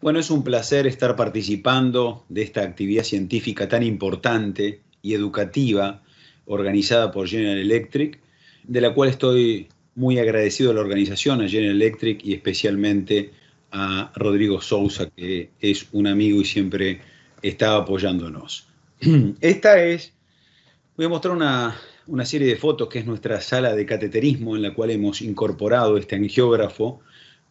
Bueno, es un placer estar participando de esta actividad científica tan importante y educativa organizada por General Electric, de la cual estoy muy agradecido a la organización, a General Electric y especialmente a Rodrigo Sousa, que es un amigo y siempre está apoyándonos. Esta es, voy a mostrar una, una serie de fotos que es nuestra sala de cateterismo en la cual hemos incorporado este angiógrafo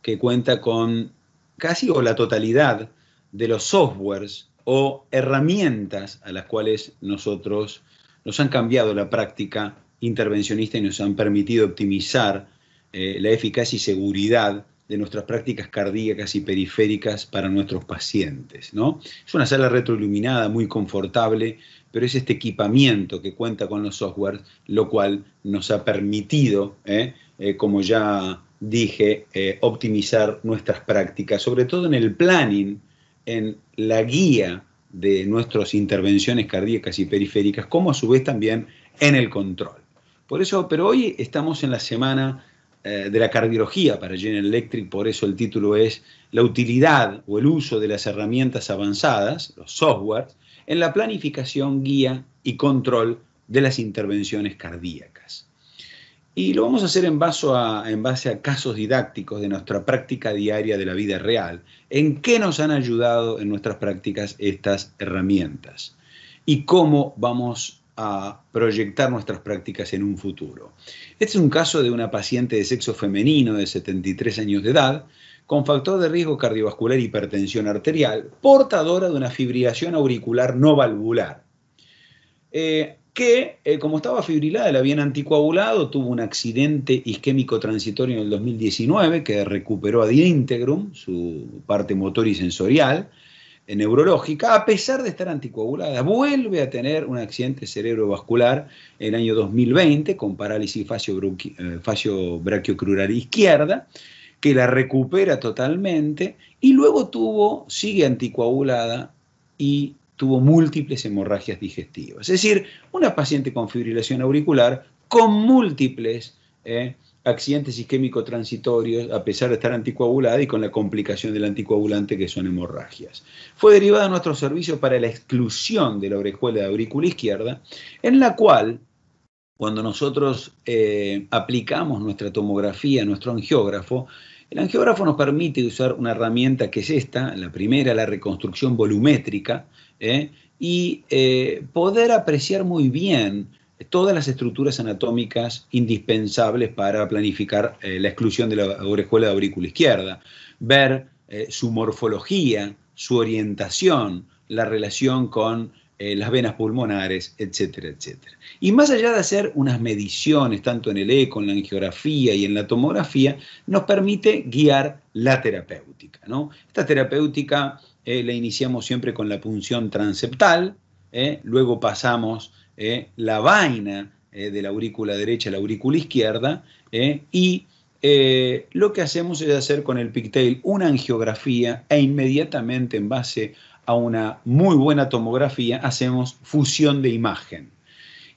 que cuenta con casi o la totalidad de los softwares o herramientas a las cuales nosotros nos han cambiado la práctica intervencionista y nos han permitido optimizar eh, la eficacia y seguridad de nuestras prácticas cardíacas y periféricas para nuestros pacientes. ¿no? Es una sala retroiluminada muy confortable, pero es este equipamiento que cuenta con los softwares lo cual nos ha permitido, eh, eh, como ya dije, eh, optimizar nuestras prácticas, sobre todo en el planning, en la guía de nuestras intervenciones cardíacas y periféricas, como a su vez también en el control. Por eso, pero hoy estamos en la semana eh, de la cardiología para General Electric, por eso el título es La utilidad o el uso de las herramientas avanzadas, los softwares, en la planificación, guía y control de las intervenciones cardíacas. Y lo vamos a hacer en base a, casos didácticos de nuestra práctica diaria de la vida real. ¿En qué nos han ayudado en nuestras prácticas estas herramientas? ¿Y cómo vamos a proyectar nuestras prácticas en un futuro? Este es un caso de una paciente de sexo femenino de 73 años de edad, con factor de riesgo cardiovascular y hipertensión arterial, portadora de una fibrilación auricular no valvular. Eh, que eh, como estaba fibrilada, la habían anticoagulado, tuvo un accidente isquémico transitorio en el 2019 que recuperó a integrum, su parte motor y sensorial, en eh, neurológica, a pesar de estar anticoagulada. Vuelve a tener un accidente cerebrovascular en el año 2020 con parálisis fascio-brachiocrural eh, izquierda, que la recupera totalmente y luego tuvo, sigue anticoagulada y tuvo múltiples hemorragias digestivas. Es decir, una paciente con fibrilación auricular con múltiples eh, accidentes isquémicos transitorios, a pesar de estar anticoagulada y con la complicación del anticoagulante que son hemorragias. Fue derivada a nuestro servicio para la exclusión de la orejuela de aurícula izquierda, en la cual, cuando nosotros eh, aplicamos nuestra tomografía, nuestro angiógrafo, el angiógrafo nos permite usar una herramienta que es esta, la primera, la reconstrucción volumétrica, ¿eh? y eh, poder apreciar muy bien todas las estructuras anatómicas indispensables para planificar eh, la exclusión de la orejuela de aurícula izquierda, ver su morfología, su orientación, la relación con las venas pulmonares, etcétera, etcétera. Y más allá de hacer unas mediciones, tanto en el eco, en la angiografía y en la tomografía, nos permite guiar la terapéutica. Esta terapéutica eh, la iniciamos siempre con la punción transeptal, eh, luego pasamos eh, la vaina de la aurícula derecha a la aurícula izquierda y lo que hacemos es hacer con el pigtail una angiografía e inmediatamente en base a una muy buena tomografía hacemos fusión de imagen.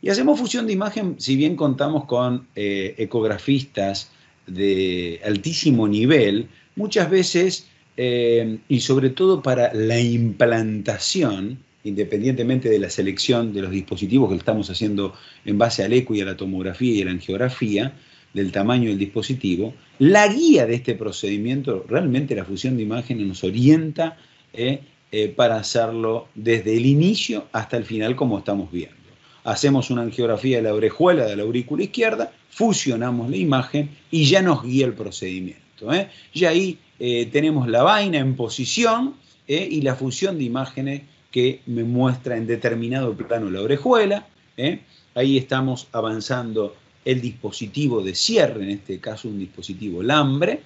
Y hacemos fusión de imagen, si bien contamos con ecografistas de altísimo nivel, muchas veces eh, y sobre todo para la implantación, independientemente de la selección de los dispositivos que estamos haciendo en base al eco y a la tomografía y a la angiografía, del tamaño del dispositivo, la guía de este procedimiento, realmente la fusión de imágenes nos orienta eh, eh, para hacerlo desde el inicio hasta el final como estamos viendo. Hacemos una angiografía de la orejuela de la aurícula izquierda, fusionamos la imagen y ya nos guía el procedimiento. ¿eh? Y ahí eh, tenemos la vaina en posición ¿eh? y la fusión de imágenes que me muestra en determinado plano la orejuela. Ahí estamos avanzando el dispositivo de cierre, en este caso un dispositivo lambre,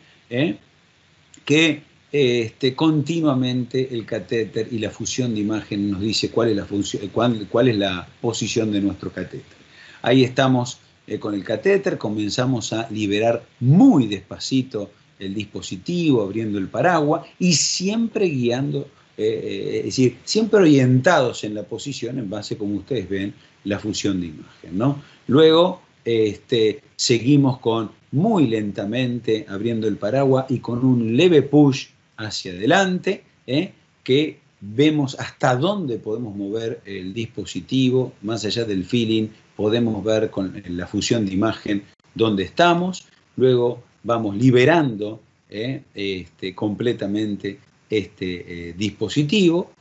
que este, continuamente el catéter y la fusión de imágenes nos dice cuál es la, posición de nuestro catéter. Ahí estamos con el catéter, comenzamos a liberar muy despacito el dispositivo, abriendo el paraguas y siempre guiando, eh, eh, es decir, siempre orientados en la posición en base, como ustedes ven, la función de imagen. ¿no? Luego este, seguimos con muy lentamente abriendo el paraguas y con un leve push hacia adelante, ¿eh? que vemos hasta dónde podemos mover el dispositivo, más allá del feeling, podemos ver con la fusión de imagen dónde estamos. Luego vamos liberando eh, este, completamente este eh, dispositivo.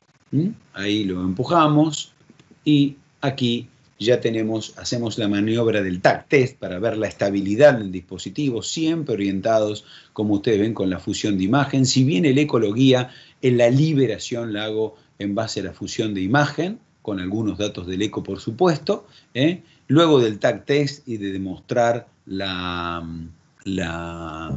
Ahí lo empujamos y aquí ya tenemos, hacemos la maniobra del TAC test para ver la estabilidad del dispositivo, siempre orientados, como ustedes ven, con la fusión de imagen. Si bien el eco en la liberación la hago en base a la fusión de imagen, con algunos datos del eco, por supuesto. ¿eh? Luego del tag test y de demostrar la la,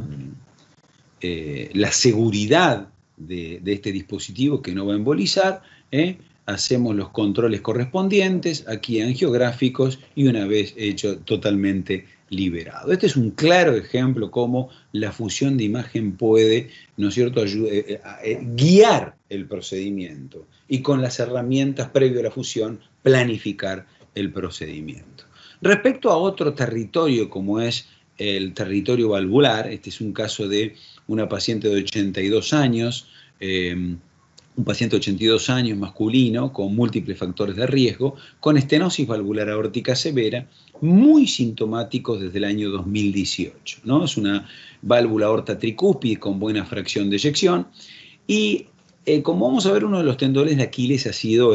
eh, la seguridad de, este dispositivo que no va a embolizar, ¿eh? hacemos los controles correspondientes, aquí en geográficos y una vez hecho totalmente liberado. Este es un claro ejemplo cómo la fusión de imagen puede, ¿no es cierto?, eh, guiar el procedimiento y con las herramientas previo a la fusión planificar el procedimiento. Respecto a otro territorio como es el territorio valvular. Este es un caso de una paciente de 82 años, eh, un paciente de 82 años masculino con múltiples factores de riesgo, con estenosis valvular aórtica severa, muy sintomáticos desde el año 2018. ¿no? Es una válvula aorta tricúspide con buena fracción de eyección. Y eh, como vamos a ver, uno de los tendones de Aquiles ha sido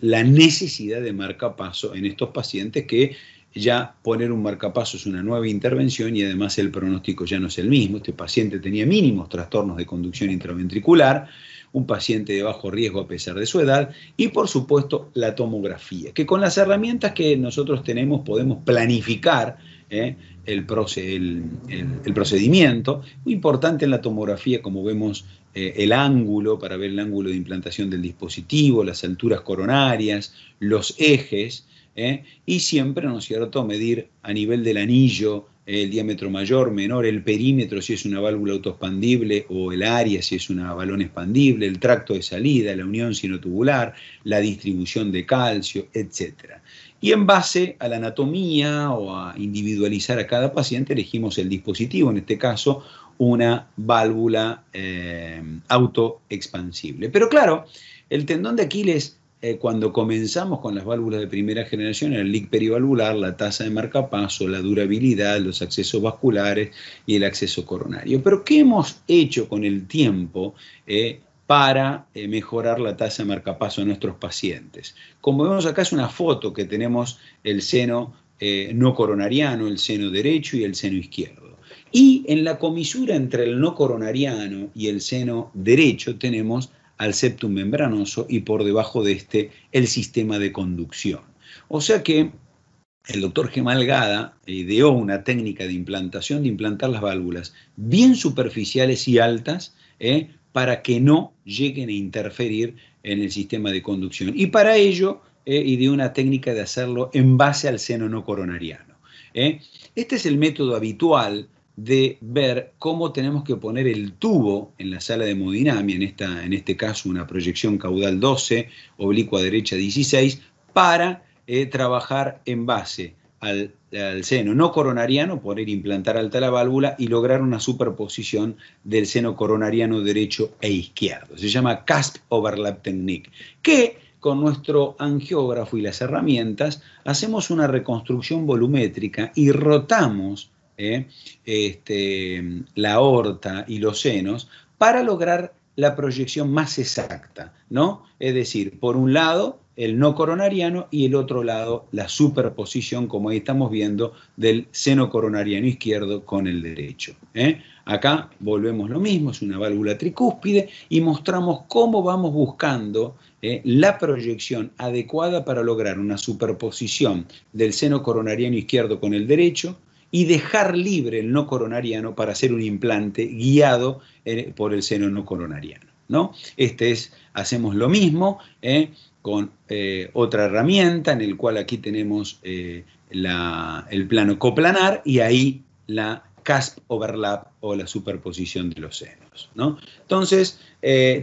la necesidad de marcapaso en estos pacientes que ya poner un marcapaso es una nueva intervención y además el pronóstico ya no es el mismo. Este paciente tenía mínimos trastornos de conducción intraventricular, un paciente de bajo riesgo a pesar de su edad y por supuesto la tomografía, que con las herramientas que nosotros tenemos podemos planificar eh, el, el, procedimiento. Muy importante en la tomografía, como vemos, eh, el ángulo para ver el ángulo de implantación del dispositivo, las alturas coronarias, los ejes ¿eh? y siempre, ¿no es cierto?, medir a nivel del anillo eh, el diámetro mayor, menor, el perímetro si es una válvula autoexpandible o el área si es una balón expandible, el tracto de salida, la unión sinotubular, la distribución de calcio, etc. Y en base a la anatomía o a individualizar a cada paciente elegimos el dispositivo, en este caso una válvula eh, autoexpansible. Pero claro, el tendón de Aquiles eh, cuando comenzamos con las válvulas de primera generación, el leak perivalvular, la tasa de marcapaso, la durabilidad, los accesos vasculares y el acceso coronario. Pero ¿qué hemos hecho con el tiempo eh, para eh, mejorar la tasa de marcapaso de nuestros pacientes? Como vemos acá es una foto que tenemos el seno no coronariano, el seno derecho y el seno izquierdo. Y en la comisura entre el no coronariano y el seno derecho tenemos al septum membranoso y por debajo de este el sistema de conducción. O sea que el doctor Gemalgada eh, ideó una técnica de implantación de implantar las válvulas bien superficiales y altas eh, para que no lleguen a interferir en el sistema de conducción. Y para ello eh, ideó una técnica de hacerlo en base al seno no coronariano. Este es el método habitual de ver cómo tenemos que poner el tubo en la sala de hemodinamia, en, esta, en este caso una proyección caudal 12, oblicua derecha 16, para eh, trabajar en base al, al, seno no coronariano, poder e implantar alta la válvula y lograr una superposición del seno coronariano derecho e izquierdo. Se llama CASP Overlap Technique, que con nuestro angiógrafo y las herramientas hacemos una reconstrucción volumétrica y rotamos ¿eh? este, la aorta y los senos para lograr la proyección más exacta, ¿no? Es decir, por un lado el no coronariano y el otro lado la superposición, como ahí estamos viendo, del seno coronariano izquierdo con el derecho. ¿eh? Acá volvemos lo mismo, es una válvula tricúspide y mostramos cómo vamos buscando ¿eh? la proyección adecuada para lograr una superposición del seno coronariano izquierdo con el derecho, y dejar libre el no coronariano para hacer un implante guiado eh, por el seno no coronariano. ¿no? Este es, hacemos lo mismo eh, con eh, otra herramienta en el cual aquí tenemos el plano coplanar y ahí la casp overlap o la superposición de los senos. ¿no? Entonces,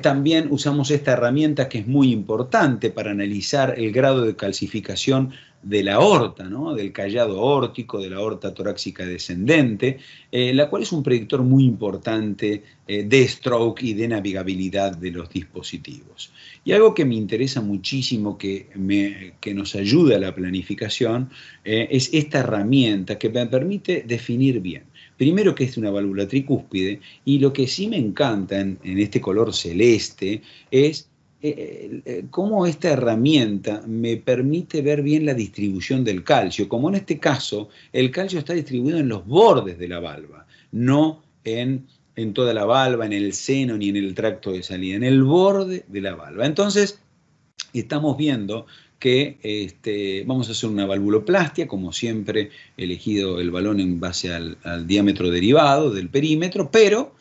también usamos esta herramienta que es muy importante para analizar el grado de calcificación de la aorta, del callado aórtico, de la aorta torácica descendente, eh, la cual es un predictor muy importante eh, de stroke y de navegabilidad de los dispositivos. Y algo que me interesa muchísimo, que, me, nos ayuda a la planificación, eh, es esta herramienta que me permite definir bien. Primero que es una válvula tricúspide y lo que sí me encanta en, en este color celeste es eh, eh, cómo esta herramienta me permite ver bien la distribución del calcio. Como en este caso, el calcio está distribuido en los bordes de la valva, no en, en toda la valva, en el seno ni en el tracto de salida, en el borde de la valva. Entonces, estamos viendo que este, vamos a hacer una valvuloplastia, como siempre, elegido el balón en base al diámetro derivado del perímetro, pero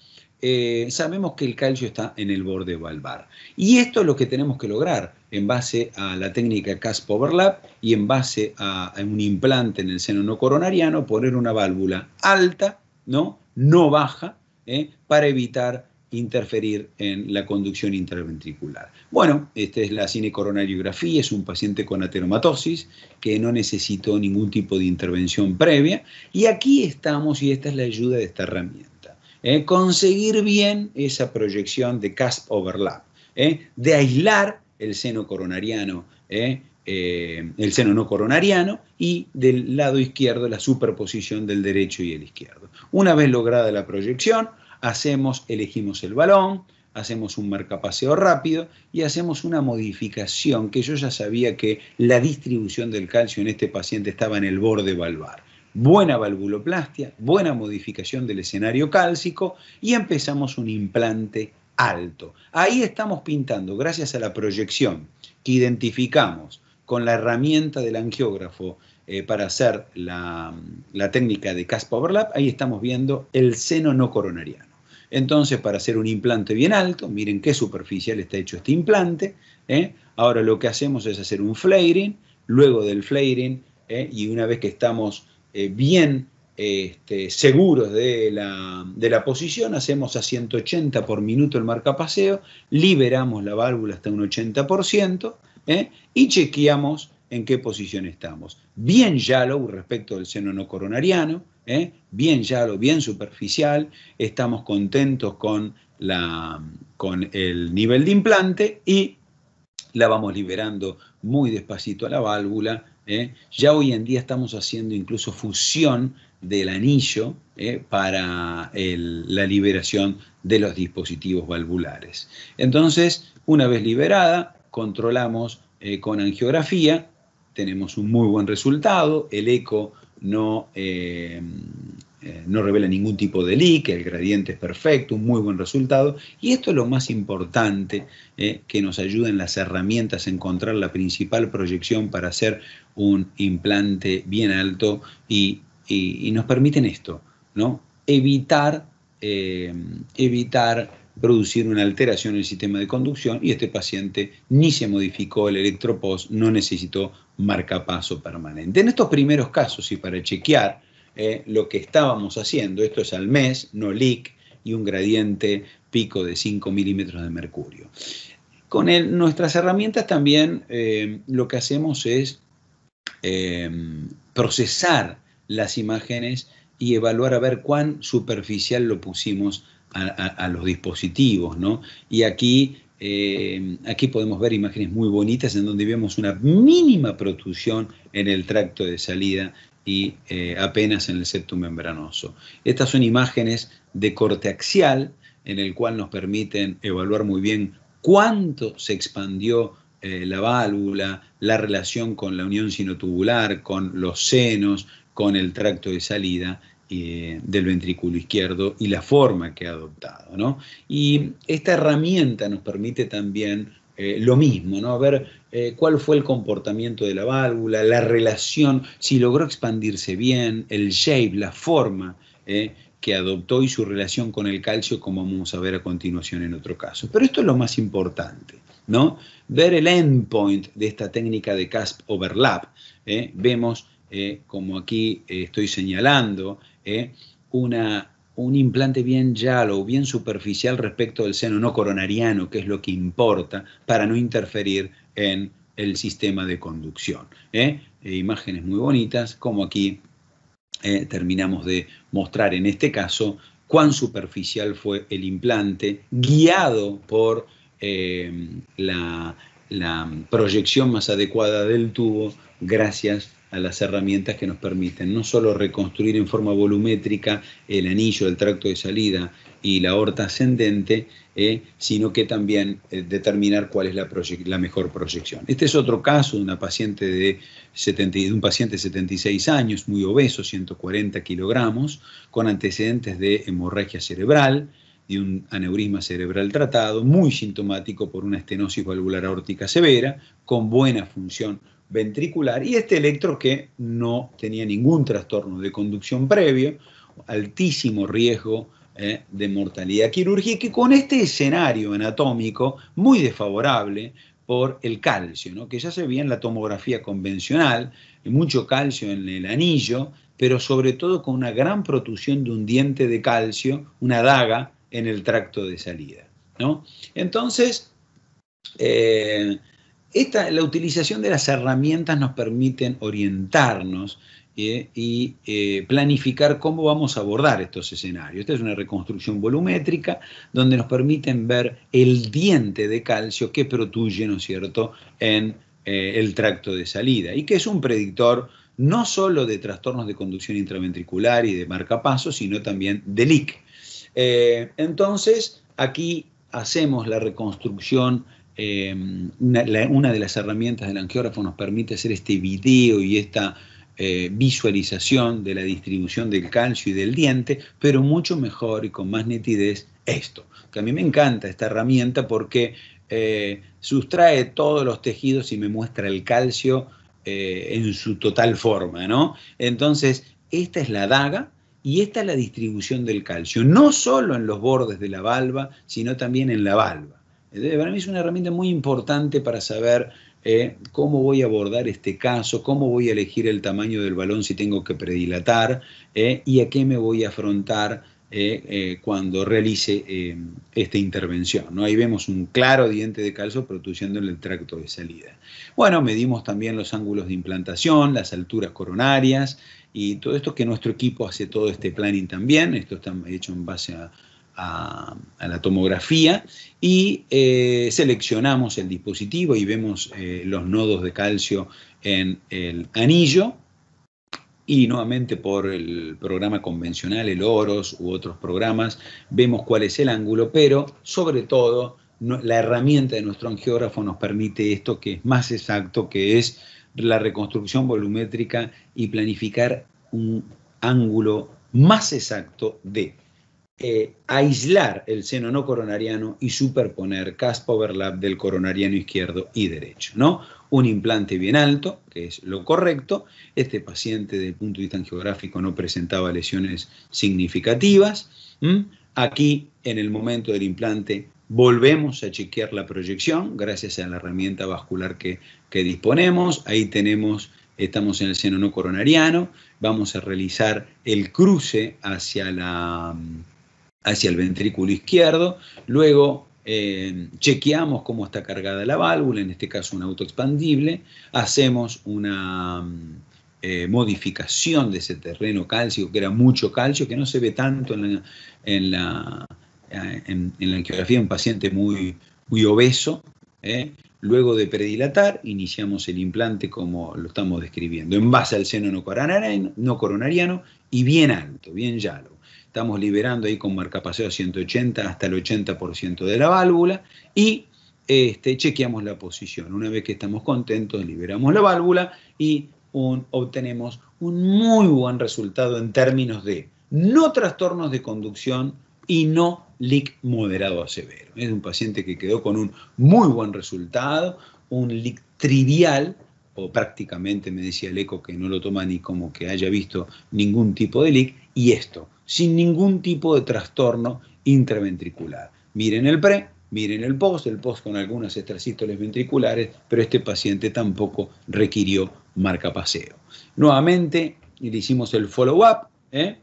eh, sabemos que el calcio está en el borde valvar. Y esto es lo que tenemos que lograr en base a la técnica CASP overlap y en base a, un implante en el seno no coronariano, poner una válvula alta, no, no baja, ¿eh? para evitar interferir en la conducción interventricular. Bueno, esta es la cinecoronariografía, es un paciente con ateromatosis que no necesitó ningún tipo de intervención previa y aquí estamos y esta es la ayuda de esta herramienta. Eh, conseguir bien esa proyección de cusp overlap, eh, de aislar el seno coronariano, eh, el seno no coronariano y del lado izquierdo la superposición del derecho y el izquierdo. Una vez lograda la proyección, hacemos, elegimos el balón, hacemos un marcapaseo rápido y hacemos una modificación que yo ya sabía que la distribución del calcio en este paciente estaba en el borde valvar buena valvuloplastia, buena modificación del escenario cálcico y empezamos un implante alto. Ahí estamos pintando, gracias a la proyección que identificamos con la herramienta del angiógrafo eh, para hacer la, técnica de caspa overlap, ahí estamos viendo el seno no coronariano. Entonces, para hacer un implante bien alto, miren qué superficial está hecho este implante. ¿eh? Ahora lo que hacemos es hacer un flaring, luego del flaring, ¿eh? y una vez que estamos eh, bien eh, este, seguros de la, posición, hacemos a 180 por minuto el marcapaseo, liberamos la válvula hasta un 80% ¿eh? y chequeamos en qué posición estamos. Bien shallow respecto del seno no coronariano, bien shallow, bien superficial, estamos contentos con, la, con el nivel de implante y la vamos liberando muy despacito a la válvula ¿eh? Ya hoy en día estamos haciendo incluso fusión del anillo ¿eh? para la liberación de los dispositivos valvulares. Entonces, una vez liberada, controlamos eh, con angiografía, tenemos un muy buen resultado, el eco no, eh, no revela ningún tipo de leak, el gradiente es perfecto, un muy buen resultado. Y esto es lo más importante eh, que nos ayuden las herramientas a encontrar la principal proyección para hacer un implante bien alto y, nos permiten esto, ¿no? Evitar, eh, evitar producir una alteración en el sistema de conducción y este paciente ni se modificó el electropos, no necesitó marcapaso permanente. En estos primeros casos y para chequear eh, lo que estábamos haciendo, esto es al mes, no leak, y un gradiente pico de 5 milímetros de mercurio. Con nuestras herramientas también eh, lo que hacemos es em, procesar las imágenes y evaluar a ver cuán superficial lo pusimos a, los dispositivos, ¿no? Y aquí, em, aquí podemos ver imágenes muy bonitas en donde vemos una mínima protrusión en el tracto de salida y eh, apenas en el septum membranoso. Estas son imágenes de corte axial, en el cual nos permiten evaluar muy bien cuánto se expandió eh, la válvula, la relación con la unión sinotubular, con los senos, con el tracto de salida eh, del ventrículo izquierdo y la forma que ha adoptado. Y esta herramienta nos permite también eh, lo mismo, ¿no? A ver eh, cuál fue el comportamiento de la válvula, la relación, si logró expandirse bien, el shape, la forma eh, que adoptó y su relación con el calcio, como vamos a ver a continuación en otro caso. Pero esto es lo más importante, ¿no? Ver el endpoint de esta técnica de CASP overlap. Vemos, como aquí estoy señalando, una un implante bien yalo, bien superficial respecto del seno no coronariano, que es lo que importa, para no interferir en el sistema de conducción. ¿eh? E imágenes muy bonitas, como aquí eh, terminamos de mostrar en este caso cuán superficial fue el implante, guiado por eh, la, la proyección más adecuada del tubo, gracias a las herramientas que nos permiten no solo reconstruir en forma volumétrica el anillo, del tracto de salida y la aorta ascendente, eh, sino que también eh, determinar cuál es la, mejor proyección. Este es otro caso de, una paciente de, de un paciente de 76 años, muy obeso, 140 kilogramos, con antecedentes de hemorragia cerebral, de un aneurisma cerebral tratado, muy sintomático por una estenosis valvular aórtica severa, con buena función ventricular y este electro que no tenía ningún trastorno de conducción previo, altísimo riesgo eh, de mortalidad quirúrgica y con este escenario anatómico muy desfavorable por el calcio, que ya se veía en la tomografía convencional, mucho calcio en el anillo, pero sobre todo con una gran protusión de un diente de calcio, una daga en el tracto de salida. ¿no? Entonces, eh, esta, la utilización de las herramientas nos permiten orientarnos ¿eh? y eh, planificar cómo vamos a abordar estos escenarios. Esta es una reconstrucción volumétrica donde nos permiten ver el diente de calcio que protuye, ¿no es cierto?, en eh, el tracto de salida y que es un predictor no solo de trastornos de conducción intraventricular y de marcapasos, sino también de LIC. entonces, aquí hacemos la reconstrucción Em, una, de las herramientas del angiógrafo nos permite hacer este video y esta eh, visualización de la distribución del calcio y del diente, pero mucho mejor y con más nitidez esto, que a mí me encanta esta herramienta porque eh, sustrae todos los tejidos y me muestra el calcio eh, en su total forma, ¿no? Entonces, esta es la daga, y esta es la distribución del calcio, no solo en los bordes de la valva, sino también en la valva. Eh, para mí es una herramienta muy importante para saber eh, cómo voy a abordar este caso, cómo voy a elegir el tamaño del balón si tengo que predilatar eh, y a qué me voy a afrontar cuando realice esta intervención. ¿no? Ahí vemos un claro diente de calcio produciendo en el tracto de salida. Bueno, medimos también los ángulos de implantación, las alturas coronarias y todo esto que nuestro equipo hace todo este planning también. Esto está hecho en base a a, la tomografía y eh, seleccionamos el dispositivo y vemos eh, los nodos de calcio en el anillo y nuevamente por el programa convencional, el OROS u otros programas, vemos cuál es el ángulo, pero sobre todo la herramienta de nuestro angiógrafo nos permite esto que es más exacto, que es la reconstrucción volumétrica y planificar un ángulo más exacto de eh, aislar el seno no coronariano y superponer caspa overlap del coronariano izquierdo y derecho, ¿no? Un implante bien alto, que es lo correcto. Este paciente, desde el punto de vista angiográfico, no presentaba lesiones significativas. Aquí, en el momento del implante, volvemos a chequear la proyección gracias a la herramienta vascular que disponemos. Ahí tenemos estamos en el seno no coronariano, vamos a realizar el cruce hacia la hacia el ventrículo izquierdo, luego eh, chequeamos cómo está cargada la válvula, en este caso un autoexpandible, hacemos una mm, eh, modificación de ese terreno cálcico, que era mucho calcio, que no se ve tanto en la, en la, eh, angiografía un paciente muy, muy obeso. Luego de predilatar, iniciamos el implante como lo estamos describiendo, en base al seno no coronariano, no y bien alto, bien llano estamos liberando ahí con marcapaseo 180 hasta el 80% de la válvula y este, chequeamos la posición. Una vez que estamos contentos, liberamos la válvula y obtenemos un muy buen resultado en términos de no trastornos de conducción y no leak moderado a severo. Es un paciente que quedó con un muy buen resultado, un leak trivial, o prácticamente me decía el eco que no lo toma ni como que haya visto ningún tipo de leak, y esto, sin ningún tipo de trastorno intraventricular. Miren el pre, miren el post, el post con algunas estracítoles ventriculares, pero este paciente tampoco requirió marcapaseo. Nuevamente le hicimos el follow-up ¿eh?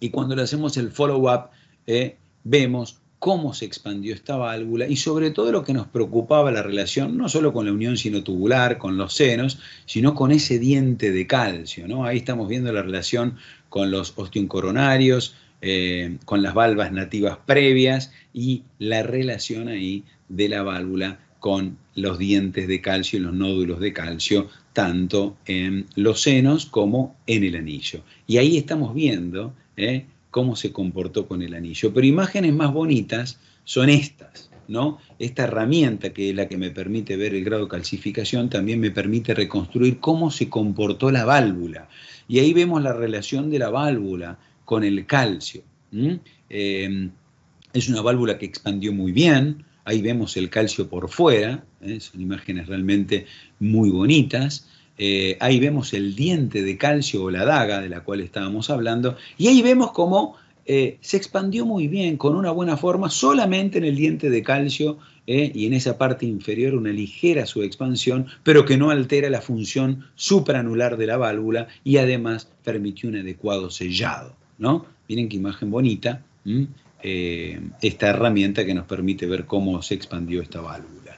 y cuando le hacemos el follow-up ¿eh? vemos cómo se expandió esta válvula y sobre todo lo que nos preocupaba la relación, no solo con la unión sino tubular, con los senos, sino con ese diente de calcio. ¿no? Ahí estamos viendo la relación con los osteocoronarios, coronarios eh, con las valvas nativas previas y la relación ahí de la válvula con los dientes de calcio y los nódulos de calcio, tanto en los senos como en el anillo. Y ahí estamos viendo ¿eh? cómo se comportó con el anillo. Pero imágenes más bonitas son estas, ¿no? Esta herramienta que es la que me permite ver el grado de calcificación también me permite reconstruir cómo se comportó la válvula. Y ahí vemos la relación de la válvula con el calcio. Em, es una válvula que expandió muy bien, ahí vemos el calcio por fuera, ¿eh? son imágenes realmente muy bonitas. Eh, ahí vemos el diente de calcio o la daga de la cual estábamos hablando, y ahí vemos cómo eh, se expandió muy bien, con una buena forma, solamente en el diente de calcio eh, y en esa parte inferior una ligera su expansión, pero que no altera la función supranular de la válvula y además permitió un adecuado sellado. ¿no? Miren qué imagen bonita, esta herramienta que nos permite ver cómo se expandió esta válvula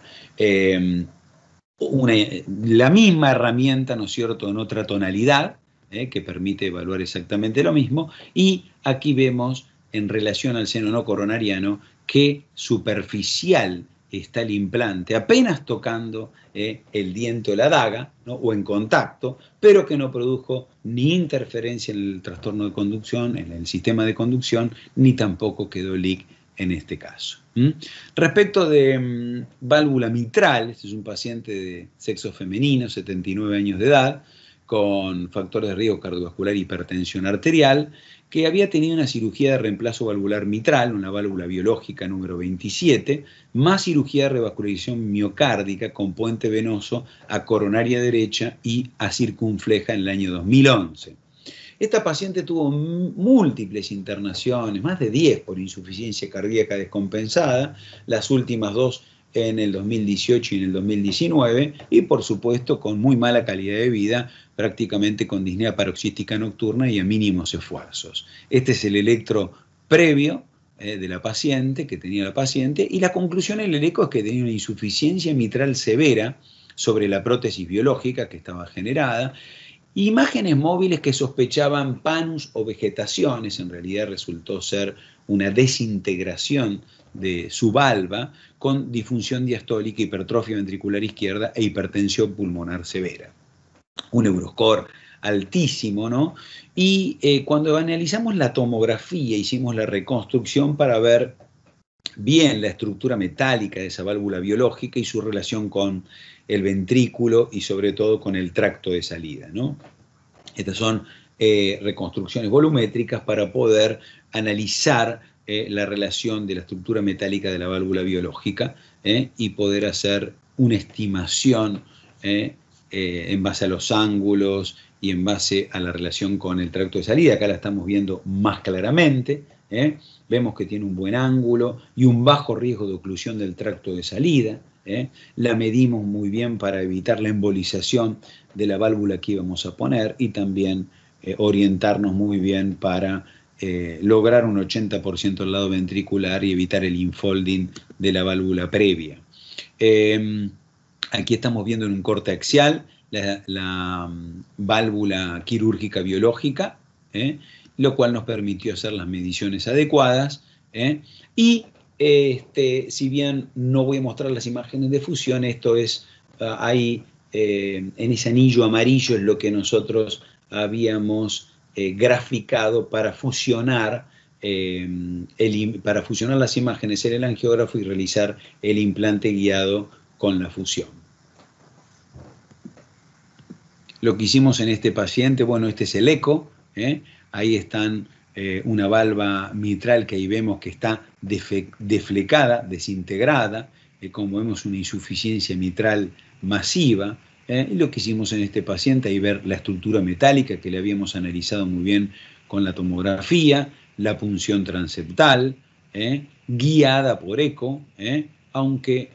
la misma herramienta, ¿no es cierto?, en otra tonalidad, ¿eh? que permite evaluar exactamente lo mismo. Y aquí vemos, en relación al seno no coronariano, que superficial está el implante, apenas tocando ¿eh? el diente o la daga, o en contacto, pero que no produjo ni interferencia en el trastorno de conducción, en el sistema de conducción, ni tampoco quedó leak en este caso. ¿Mm? Respecto de mm, válvula mitral, este es un paciente de sexo femenino, 79 años de edad, con factores de riesgo cardiovascular y hipertensión arterial, que había tenido una cirugía de reemplazo valvular mitral, una válvula biológica número 27, más cirugía de revascularización miocárdica con puente venoso a coronaria derecha y a circunfleja en el año 2011. Esta paciente tuvo múltiples internaciones, más de 10 por insuficiencia cardíaca descompensada, las últimas dos en el 2018 y en el 2019, y por supuesto con muy mala calidad de vida, prácticamente con disnea paroxística nocturna y a mínimos esfuerzos. Este es el electro previo eh, de la paciente, que tenía la paciente, y la conclusión del electro es que tenía una insuficiencia mitral severa sobre la prótesis biológica que estaba generada, Imágenes móviles que sospechaban panus o vegetaciones, en realidad resultó ser una desintegración de su valva con disfunción diastólica, hipertrofia ventricular izquierda e hipertensión pulmonar severa. Un Euroscore altísimo, ¿no? Y eh, cuando analizamos la tomografía, hicimos la reconstrucción para ver bien la estructura metálica de esa válvula biológica y su relación con el ventrículo y sobre todo con el tracto de salida. Estas son eh, reconstrucciones volumétricas para poder analizar eh, la relación de la estructura metálica de la válvula biológica eh, y poder hacer una estimación en base a los ángulos y en base a la relación con el tracto de salida. Acá la estamos viendo más claramente. ¿eh? vemos que tiene un buen ángulo y un bajo riesgo de oclusión del tracto de salida. ¿eh? La medimos muy bien para evitar la embolización de la válvula que íbamos a poner y también eh, orientarnos muy bien para lograr un 80% del lado ventricular y evitar el infolding de la válvula previa. Em, aquí estamos viendo en un corte axial la mm, válvula quirúrgica biológica lo cual nos permitió hacer las mediciones adecuadas. ¿eh? Y este, si bien no voy a mostrar las imágenes de fusión, esto es ah, ahí eh, en ese anillo amarillo es lo que nosotros habíamos eh, graficado para fusionar, para fusionar las imágenes en el angiógrafo y realizar el implante guiado con la fusión. Lo que hicimos en este paciente, bueno, este es el eco, ¿eh? ahí están eh, una valva mitral que ahí vemos que está deflecada, desintegrada, eh, como vemos una insuficiencia mitral masiva. Eh, y lo que hicimos en este paciente, ahí ver la estructura metálica que le habíamos analizado muy bien con la tomografía, la punción transeptal, guiada por eco, aunque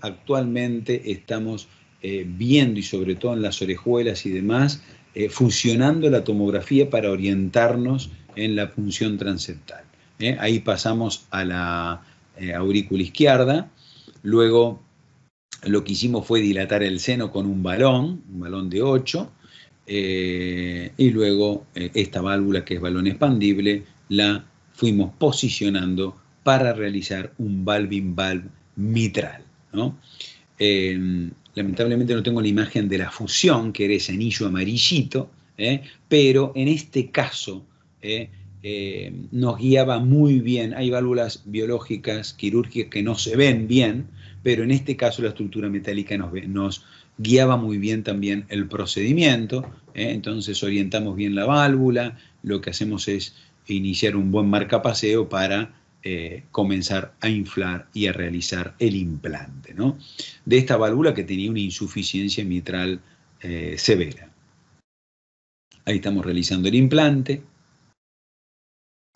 actualmente estamos viendo y sobre todo en las orejuelas y demás, eh, fusionando la tomografía para orientarnos en la función transeptal. ¿eh? Ahí pasamos a la eh, aurícula izquierda, luego lo que hicimos fue dilatar el seno con un balón, un balón de 8, y luego esta válvula que es balón expandible la fuimos posicionando para realizar un valve mitral. ¿no? Lamentablemente no tengo la imagen de la fusión, que era ese anillo amarillito, ¿eh? pero en este caso ¿eh? Eh, nos guiaba muy bien. Hay válvulas biológicas, quirúrgicas que no se ven bien, pero en este caso la estructura metálica nos, nos guiaba muy bien también el procedimiento. Entonces orientamos bien la válvula, lo que hacemos es iniciar un buen marcapaseo para eh, comenzar a inflar y a realizar el implante ¿no? de esta válvula que tenía una insuficiencia mitral eh, severa. Ahí estamos realizando el implante.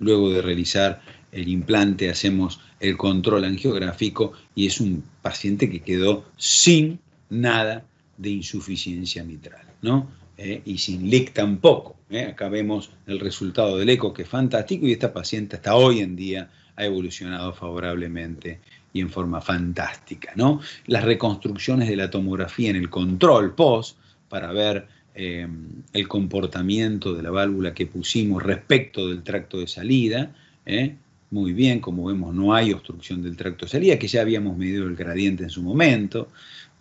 Luego de realizar el implante hacemos el control angiográfico y es un paciente que quedó sin nada de insuficiencia mitral, ¿no? Eh, y sin leak tampoco. Acá vemos el resultado del eco que es fantástico y esta paciente está hoy en día ha evolucionado favorablemente y en forma fantástica. ¿no? Las reconstrucciones de la tomografía en el control post para ver eh, el comportamiento de la válvula que pusimos respecto del tracto de salida. ¿eh? Muy bien, como vemos, no hay obstrucción del tracto de salida, que ya habíamos medido el gradiente en su momento.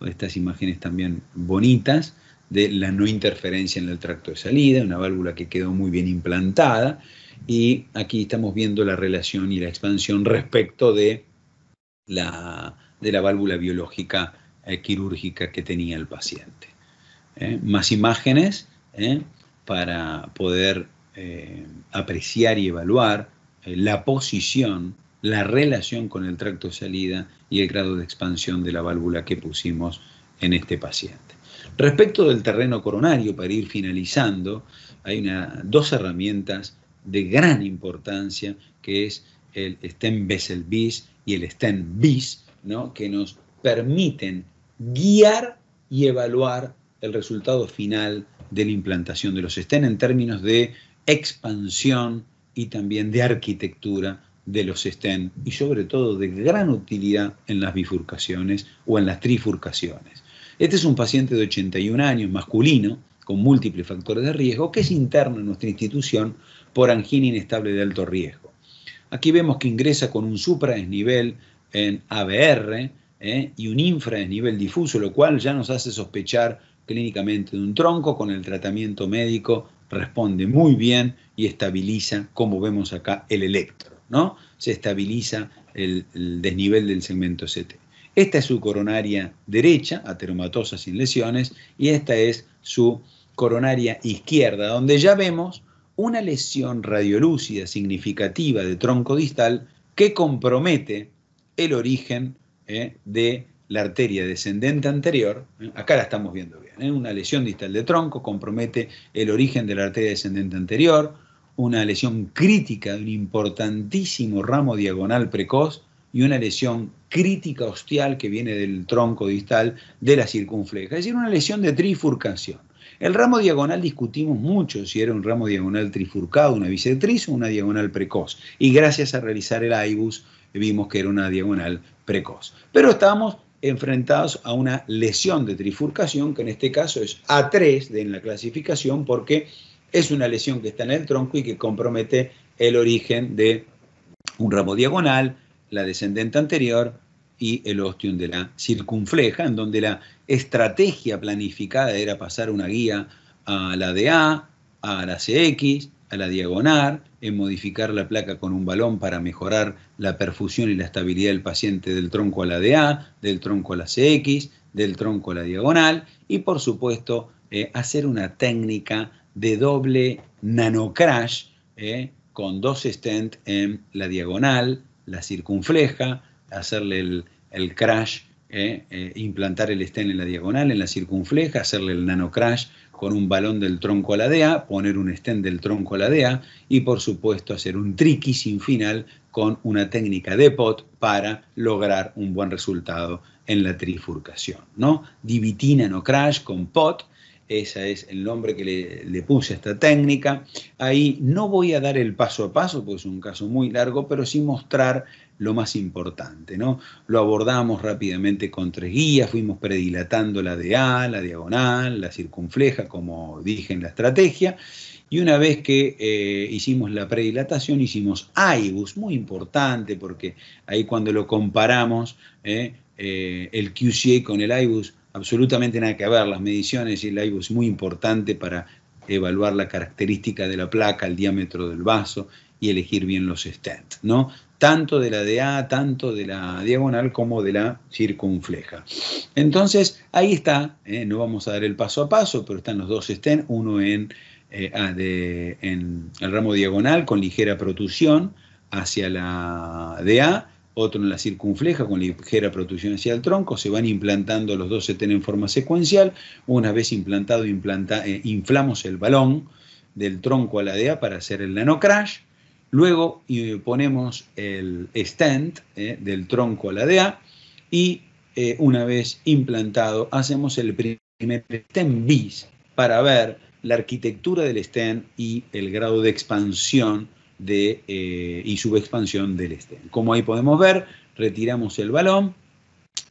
Estas imágenes también bonitas de la no interferencia en el tracto de salida, una válvula que quedó muy bien implantada y aquí estamos viendo la relación y la expansión respecto de la, de la válvula biológica eh, quirúrgica que tenía el paciente. ¿eh? Más imágenes ¿eh? para poder apreciar y evaluar la posición, la relación con el tracto de salida y el grado de expansión de la válvula que pusimos en este paciente. Respecto del terreno coronario, para ir finalizando, hay una, dos herramientas de gran importancia, que es el stem vessel bis y el stem bis, ¿no? que nos permiten guiar y evaluar el resultado final de la implantación de los STEM en términos de expansión y también de arquitectura de los STEM y sobre todo de gran utilidad en las bifurcaciones o en las trifurcaciones. Este es un paciente de 81 años, masculino, con múltiples factores de riesgo, que es interno en nuestra institución por angina inestable de alto riesgo. Aquí vemos que ingresa con un supra en ABR eh, y un infra difuso, lo cual ya nos hace sospechar clínicamente de un tronco, con el tratamiento médico responde muy bien y estabiliza, como vemos acá, el electro, ¿no? Se estabiliza el, el desnivel del segmento CT. Esta es su coronaria derecha, ateromatosa sin lesiones, y esta es su coronaria izquierda, donde ya vemos una lesión radiolúcida significativa de tronco distal que compromete el origen eh, de la arteria descendente anterior, eh, acá la estamos viendo bien, eh, una lesión distal de tronco compromete el origen de la arteria descendente anterior, una lesión crítica de un importantísimo ramo diagonal precoz y una lesión crítica ostial que viene del tronco distal de la circunfleja, es decir, una lesión de trifurcación. El ramo diagonal discutimos mucho si era un ramo diagonal trifurcado, una bisectriz o una diagonal precoz, y gracias a realizar el IBUS vimos que era una diagonal precoz. Pero estamos enfrentados a una lesión de trifurcación, que en este caso es A3 en la clasificación, porque es una lesión que está en el tronco y que compromete el origen de un ramo diagonal, la descendente anterior y el ostium de la circunfleja, en donde la estrategia planificada era pasar una guía a la de A, a la CX, a la diagonal, en modificar la placa con un balón para mejorar la perfusión y la estabilidad del paciente del tronco a la DA, del tronco a la CX, del tronco a la diagonal y por supuesto eh, hacer una técnica de doble nanocrash eh, con dos stents en la diagonal, la circunfleja, hacerle el, crash, eh, eh, implantar el estén en la diagonal, en la circunfleja, hacerle el nano crash con un balón del tronco a la DEA, poner un estén del tronco a la DEA y por supuesto hacer un triqui sin final con una técnica de POT para lograr un buen resultado en la trifurcación. ¿no? Divitina no crash con POT ese es el nombre que le, puse a esta técnica. Ahí no voy a dar el paso a paso, porque es un caso muy largo, pero sí mostrar lo más importante. ¿no? Lo abordamos rápidamente con tres guías, fuimos predilatando la de A, la diagonal, la circunfleja, como dije en la estrategia. Y una vez que eh, hicimos la predilatación, hicimos AIBUS, muy importante, porque ahí cuando lo comparamos, eh, eh, el QCA con el IBUS, absolutamente nada que ver. Las mediciones y el AIBO es muy importante para evaluar la característica de la placa, el diámetro del vaso y elegir bien los stents, ¿no? Tanto de la DA, tanto de la diagonal como de la circunfleja. Entonces, ahí está, ¿eh? no vamos a dar el paso a paso, pero están los dos stents, uno en, eh, ah, en el ramo diagonal con ligera protusión hacia la DA otro en la circunfleja con ligera protrusión hacia el tronco, se van implantando los dos estén en forma secuencial, una vez implantado eh, inflamos el balón del tronco a la DEA para hacer el nanocrash, luego eh, ponemos el stent eh, del tronco a la DEA y una vez implantado hacemos el primer stent bis para ver la arquitectura del stent y el grado de expansión de, eh, y subexpansión del estén. Como ahí podemos ver, retiramos el balón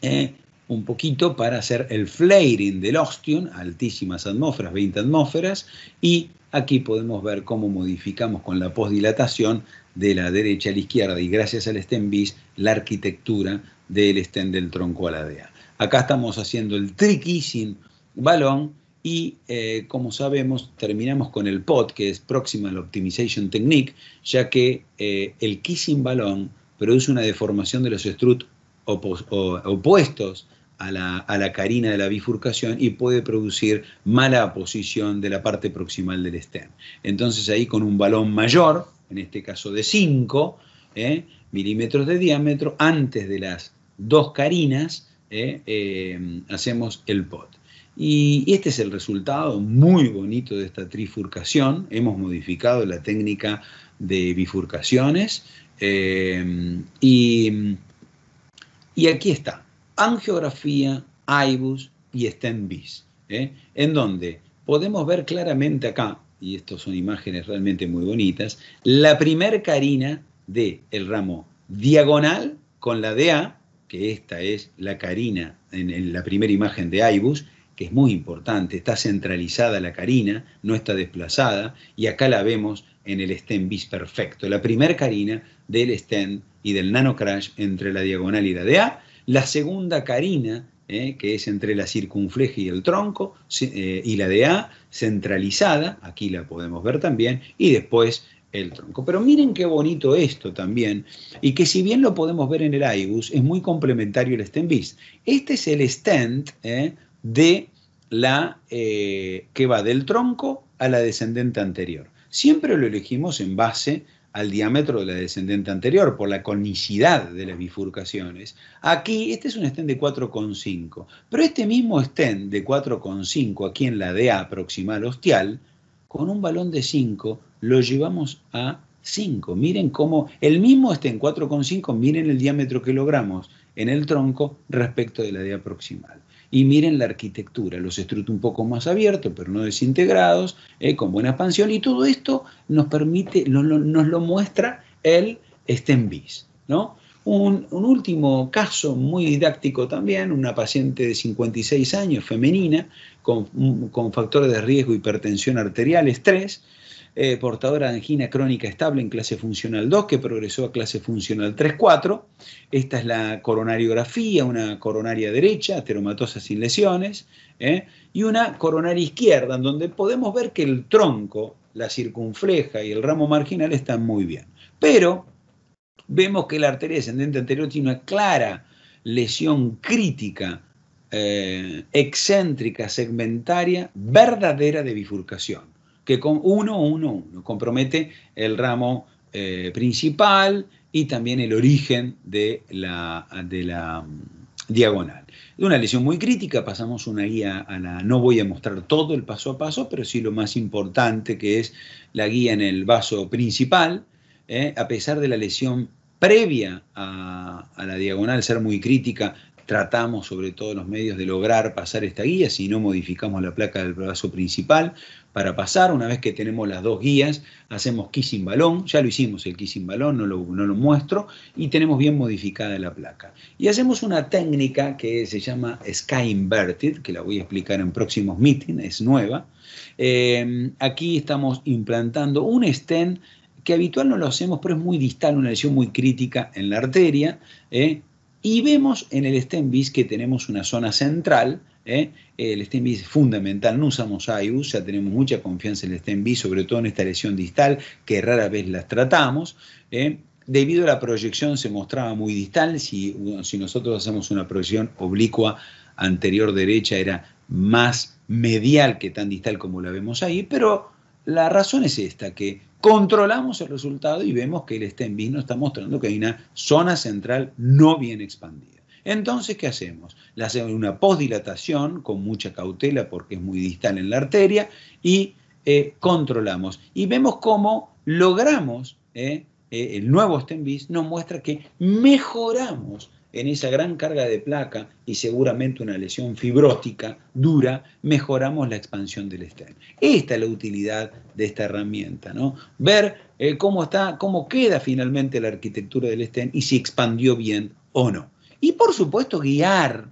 eh, un poquito para hacer el flaring del ostium, altísimas atmósferas, 20 atmósferas, y aquí podemos ver cómo modificamos con la posdilatación de la derecha a la izquierda y gracias al stem bis la arquitectura del estén del tronco a la dea. Acá estamos haciendo el trick balón, y eh, como sabemos terminamos con el POT, que es Proximal Optimization Technique, ya que eh, el kissing balón produce una deformación de los struts opuestos a la, carina de la bifurcación y puede producir mala posición de la parte proximal del stem. Entonces ahí con un balón mayor, en este caso de 5 eh, milímetros de diámetro, antes de las dos carinas, eh, hacemos el POT. Y, este es el resultado muy bonito de esta trifurcación. Hemos modificado la técnica de bifurcaciones eh, y, aquí está, angiografía, IBUS y stem ¿eh? en donde podemos ver claramente acá, y estas son imágenes realmente muy bonitas, la primer carina del el ramo diagonal con la DA, que esta es la carina en, en la primera imagen de IBUS, es muy importante, está centralizada la carina, no está desplazada, y acá la vemos en el stem bis perfecto, la primer carina del stem y del nano crash entre la diagonal y la de A, la segunda carina, eh, que es entre la circunfleja y el tronco, eh, y la de A, centralizada, aquí la podemos ver también, y después el tronco. Pero miren qué bonito esto también, y que si bien lo podemos ver en el IBUS, es muy complementario el stem bis. Este es el stent eh, de la eh, que va del tronco a la descendente anterior. Siempre lo elegimos en base al diámetro de la descendente anterior, por la conicidad de las bifurcaciones. Aquí, este es un estén de 4,5, pero este mismo estén de 4,5, aquí en la DA proximal hostial, con un balón de 5, lo llevamos a 5. Miren cómo el mismo estén 4,5, miren el diámetro que logramos en el tronco respecto de la DA proximal. Y miren la arquitectura, los estrutos un poco más abiertos, pero no desintegrados, eh, con buena expansión. Y todo esto nos permite, nos lo, muestra el stem ¿no? Un, último caso muy didáctico también, una paciente de 56 años, femenina, con, con factores de riesgo hipertensión arterial, estrés, eh, portadora de angina crónica estable en clase funcional 2, que progresó a clase funcional 3-4. Esta es la coronariografía, una coronaria derecha, ateromatosa sin lesiones, ¿eh? y una coronaria izquierda, en donde podemos ver que el tronco, la circunfleja y el ramo marginal están muy bien. Pero vemos que la arteria descendente anterior tiene una clara lesión crítica, eh, excéntrica, segmentaria, verdadera de bifurcación que con uno, uno, compromete el ramo eh, principal y también el origen de la, de la mm, diagonal. De una lesión muy crítica pasamos una guía a la, no voy a mostrar todo el paso a paso, pero sí lo más importante que es la guía en el vaso principal, eh, a pesar de la lesión previa a, la diagonal ser muy crítica, tratamos sobre todo los medios de lograr pasar esta guía, si no modificamos la placa del vaso principal, para pasar. Una vez que tenemos las dos guías, hacemos sin balón, ya lo hicimos el sin balón, no lo, no lo muestro, y tenemos bien modificada la placa. Y hacemos una técnica que se llama Sky Inverted, que la voy a explicar en próximos meetings, es nueva. Eh, aquí estamos implantando un stent que habitual no lo hacemos, pero es muy distal, una lesión muy crítica en la arteria, eh, y vemos en el stem bis que tenemos una zona central ¿eh? El stem es fundamental, no usamos IU, ya tenemos mucha confianza en el stem sobre todo en esta lesión distal, que rara vez las tratamos. ¿eh? Debido a la proyección se mostraba muy distal, si, nosotros hacemos una proyección oblicua anterior derecha era más medial que tan distal como la vemos ahí, pero la razón es esta, que controlamos el resultado y vemos que el stem nos está mostrando que hay una zona central no bien expandida. Entonces, ¿qué hacemos? Le hacemos una postdilatación con mucha cautela porque es muy distal en la arteria y eh, controlamos. Y vemos cómo logramos, eh, eh, el nuevo bis nos muestra que mejoramos en esa gran carga de placa y seguramente una lesión fibrótica dura, mejoramos la expansión del stem Esta es la utilidad de esta herramienta, ¿no? Ver cómo está, cómo queda finalmente la arquitectura del stem y si expandió bien o no. Y por supuesto guiar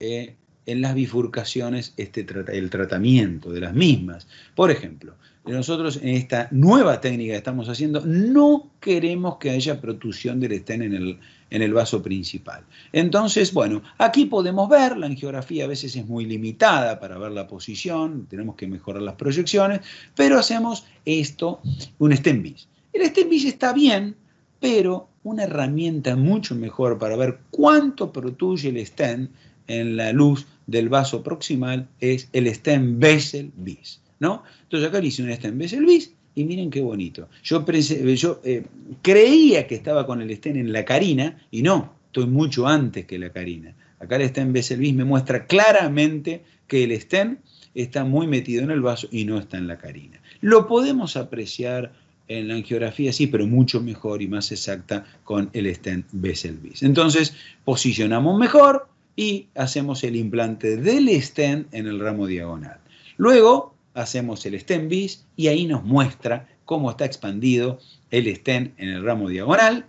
eh, en las bifurcaciones este, el tratamiento de las mismas. Por ejemplo, nosotros en esta nueva técnica que estamos haciendo no queremos que haya protusión del estén en el, en el vaso principal. Entonces, bueno, aquí podemos ver, la angiografía a veces es muy limitada para ver la posición, tenemos que mejorar las proyecciones, pero hacemos esto, un estén bis. El estén bis está bien, pero una herramienta mucho mejor para ver cuánto protuye el stem en la luz del vaso proximal es el stem Bessel bis. ¿no? Entonces acá le hice un stem Bessel bis y miren qué bonito. Yo, eh, eh, creía que estaba con el estén en la carina y no, estoy mucho antes que la carina. Acá el stem Bessel bis me muestra claramente que el estén está muy metido en el vaso y no está en la carina. Lo podemos apreciar en la angiografía sí, pero mucho mejor y más exacta con el stent bis Entonces, posicionamos mejor y hacemos el implante del stent en el ramo diagonal. Luego, hacemos el stent bis y ahí nos muestra cómo está expandido el stent en el ramo diagonal.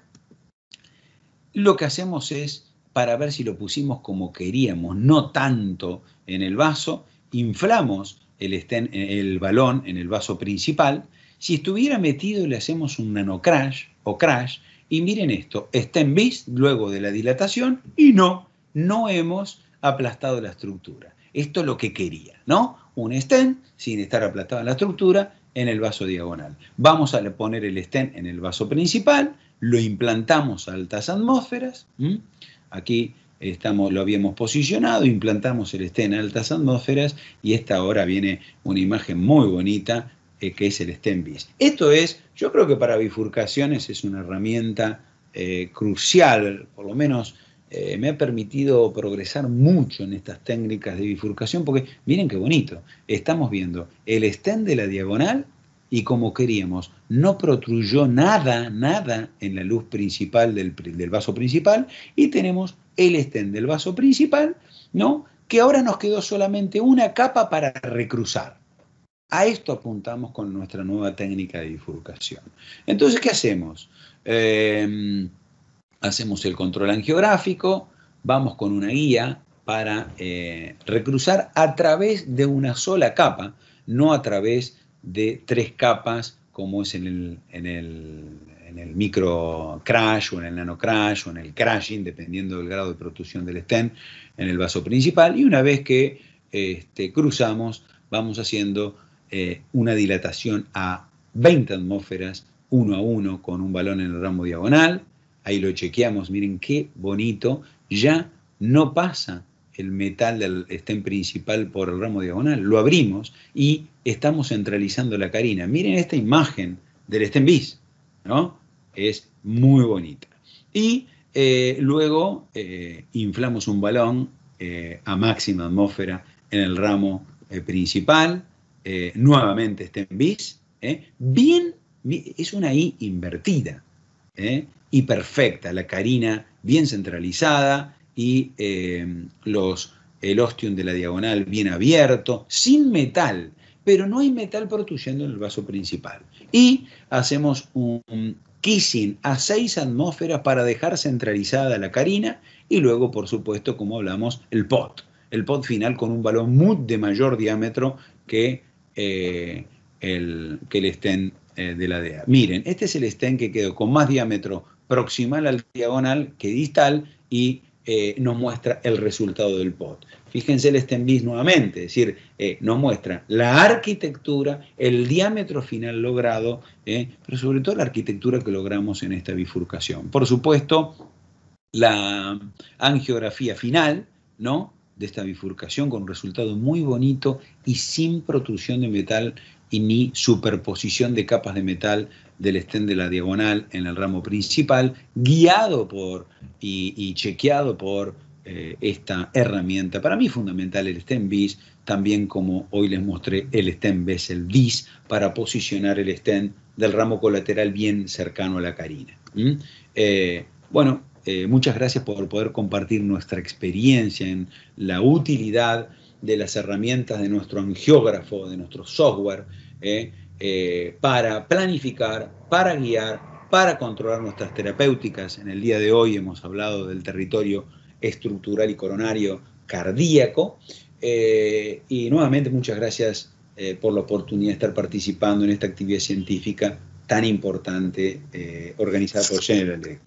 Lo que hacemos es, para ver si lo pusimos como queríamos, no tanto en el vaso, inflamos el, el balón en el vaso principal, si estuviera metido le hacemos un nano crash o crash y miren esto, está en bis luego de la dilatación y no, no hemos aplastado la estructura. Esto es lo que quería, ¿no? Un stent sin estar aplastado la estructura en el vaso diagonal. Vamos a poner el stent en el vaso principal, lo implantamos a altas atmósferas. Aquí estamos, lo habíamos posicionado, implantamos el stent a altas atmósferas y esta ahora viene una imagen muy bonita eh, que es el bis Esto es, yo creo que para bifurcaciones es una herramienta eh, crucial, por lo menos eh, me ha permitido progresar mucho en estas técnicas de bifurcación, porque miren qué bonito, estamos viendo el stem de la diagonal y como queríamos, no protruyó nada, nada en la luz principal del, vaso principal y tenemos el stem del vaso principal, ¿no? que ahora nos quedó solamente una capa para recruzar. A esto apuntamos con nuestra nueva técnica de bifurcación. Entonces, ¿qué hacemos? Em, hacemos el control angiográfico, vamos con una guía para eh, recruzar a través de una sola capa, no a través de tres capas como es en el, en micro crash o en el nano crash o en el crashing, dependiendo del grado de protrusión del stent en el vaso principal. Y una vez que este, cruzamos, vamos haciendo eh, una dilatación a 20 atmósferas, uno a uno, con un balón en el ramo diagonal. Ahí lo chequeamos, miren qué bonito. Ya no pasa el metal del stem principal por el ramo diagonal, lo abrimos y estamos centralizando la carina. Miren esta imagen del stem bis, ¿no? Es muy bonita. Y eh, luego eh, inflamos un balón a máxima atmósfera en el ramo principal, eh, nuevamente este en bis, ¿eh? bien, es una I invertida ¿eh? y perfecta, la carina bien centralizada y los, el ostium de la diagonal bien abierto, sin metal, pero no hay metal protuyendo en el vaso principal. Y hacemos un, kissing a seis atmósferas para dejar centralizada la carina y luego, por supuesto, como hablamos, el pot. El pot final con un valor muy de mayor diámetro que eh, el, que el estén eh, de la DEA. Miren, este es el estén que quedó con más diámetro proximal al diagonal que distal y eh, nos muestra el resultado del POT. Fíjense el estén bis nuevamente, es decir, nos muestra la arquitectura, el diámetro final logrado, pero sobre todo la arquitectura que logramos en esta bifurcación. Por supuesto, la angiografía final, ¿no? de esta bifurcación con un resultado muy bonito y sin protrusión de metal y ni superposición de capas de metal del estén de la diagonal en el ramo principal, guiado por y, chequeado por eh, esta herramienta. Para mí fundamental el stem bis, también como hoy les mostré el stem bis, el bis, para posicionar el estén del ramo colateral bien cercano a la carina. ¿Mm? Eh, bueno, eh, muchas gracias por poder compartir nuestra experiencia en la utilidad de las herramientas de nuestro angiógrafo, de nuestro software, eh, eh, para planificar, para guiar, para controlar nuestras terapéuticas. En el día de hoy hemos hablado del territorio estructural y coronario cardíaco. y nuevamente muchas gracias por la oportunidad de estar participando en esta actividad científica tan importante organizada por General Electric.